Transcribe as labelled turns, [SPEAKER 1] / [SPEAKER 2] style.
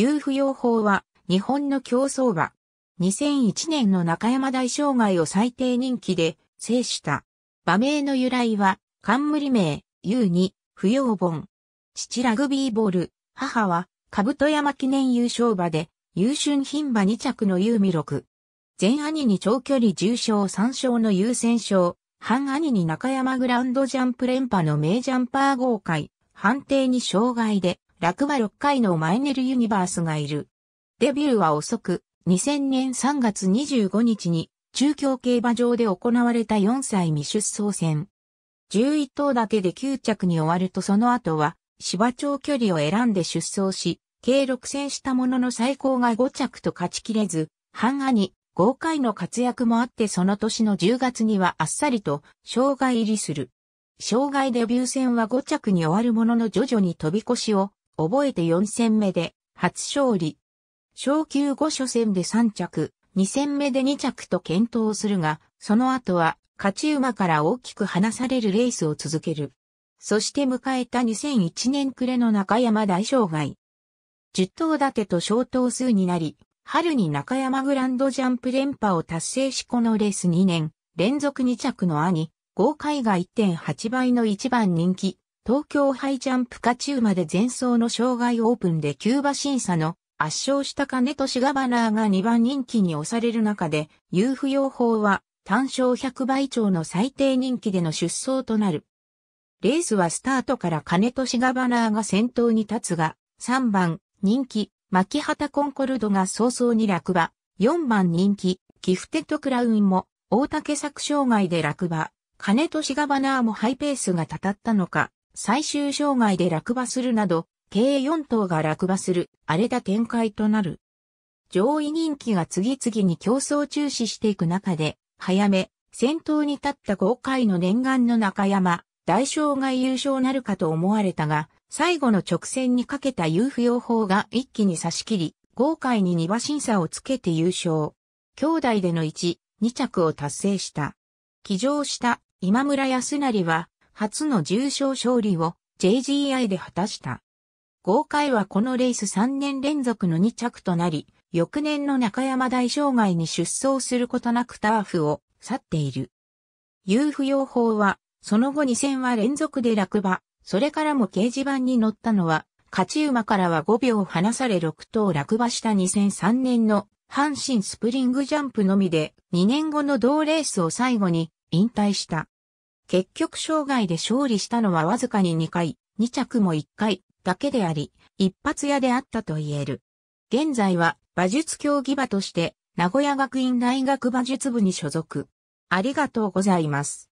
[SPEAKER 1] 有扶養法は、日本の競争馬。2001年の中山大障害を最低人気で制した。馬名の由来は、冠名、u に、不要本。父ラグビーボール、母は、兜山記念優勝馬で、優春品馬2着の優未六。前兄に長距離重賞3勝の優先賞、半兄に中山グランドジャンプ連覇の名ジャンパー豪快、判定に障害で、落馬6回のマイネルユニバースがいる。デビューは遅く、2000年3月25日に中京競馬場で行われた4歳未出走戦。11頭だけで9着に終わるとその後は芝長距離を選んで出走し、計6戦したものの最高が5着と勝ちきれず、半に豪快の活躍もあってその年の10月にはあっさりと、障害入りする。障害デビュー戦は5着に終わるものの徐々に飛び越しを覚えて4戦目で初勝利。昇級後初戦で3着、2戦目で2着と検討するが、その後は勝ち馬から大きく離されるレースを続ける。そして迎えた2001年暮れの中山大障害。10頭立てと小頭数になり、春に中山グランドジャンプ連覇を達成しこのレース2年、連続2着の兄、豪快が1.8倍の1番人気、東京ハイジャンプカチューマで前走の障害オープンでキューバ審査の圧勝した金とシガバナーが2番人気に押される中で、有不用法は単勝100倍超の最低人気での出走となる。レースはスタートから金とシガバナーが先頭に立つが、3番人気、牧畑コンコルドが早々に落馬、4番人気、ギフテッドクラウンも大竹作障害で落馬、金とシガバナーもハイペースがたたったのか、最終障害で落馬するなど、計4頭が落馬する荒れた展開となる。上位人気が次々に競争中止していく中で、早め、先頭に立った豪快の念願の中山、大障害優勝なるかと思われたが、最後の直線にかけた有不用法が一気に差し切り、豪快に2審査をつけて優勝。兄弟での1、2着を達成した。起乗した今村康成は初の重賞勝利を JGI で果たした。豪快はこのレース3年連続の2着となり、翌年の中山大障害に出走することなくターフを去っている。有不用法は、その後2戦は連続で落馬、それからも掲示板に乗ったのは、勝ち馬からは5秒離され6頭落馬した2003年の阪神スプリングジャンプのみで、2年後の同レースを最後に引退した。結局生涯で勝利したのはわずかに2回、2着も1回だけであり、一発屋であったと言える。現在は馬術競技場として名古屋学院大学馬術部に所属。ありがとうございます。